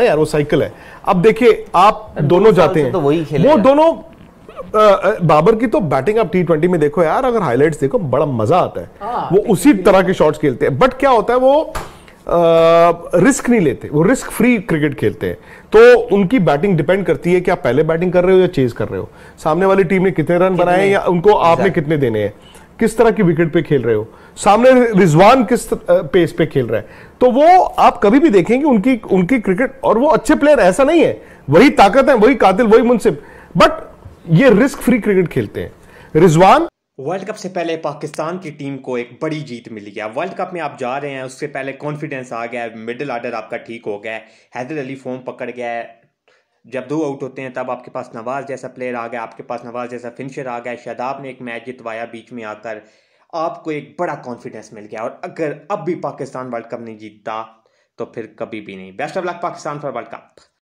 ना यार वो साइकिल है अब देखिए आप दोनों जाते हैं तो वही वो दोनों बाबर की तो बैटिंग आप टी ट्वेंटी में देखो यार अगर हाईलाइट देखो बड़ा मजा आता है हाँ, वो उसी तरह के शॉट्स खेलते हैं बट क्या होता है वो रिस्क नहीं लेते वो रिस्क फ्री क्रिकेट खेलते हैं तो उनकी बैटिंग डिपेंड करती है कि आप पहले बैटिंग कर रहे हो या चेज कर रहे हो सामने वाली टीम ने कितने रन बनाए या उनको आपने कितने देने हैं किस तरह की विकेट पे खेल रहे हो सामने रिजवान किस पेस पे खेल रहा है तो वो आप कभी भी देखेंगे उनकी उनकी क्रिकेट और वो अच्छे प्लेयर ऐसा नहीं है वही ताकत है वही कातिल वही मुनसिब बट ये रिस्क फ्री क्रिकेट खेलते हैं रिजवान वर्ल्ड कप से पहले पाकिस्तान की टीम को एक बड़ी जीत मिली है वर्ल्ड कप में आप जा रहे हैं उससे पहले कॉन्फिडेंस आ गया है मिडिल ऑर्डर आपका ठीक हो गया है हैदर अली फॉर्म पकड़ गया है जब दो आउट होते हैं तब आपके पास नवाज़ जैसा प्लेयर आ गया आपके पास नवाज़ जैसा फिनिशर आ गया शादाब ने एक मैच जितवाया बीच में आकर आपको एक बड़ा कॉन्फिडेंस मिल गया और अगर अब भी पाकिस्तान वर्ल्ड कप नहीं जीतता तो फिर कभी भी नहीं best of luck Pakistan for world cup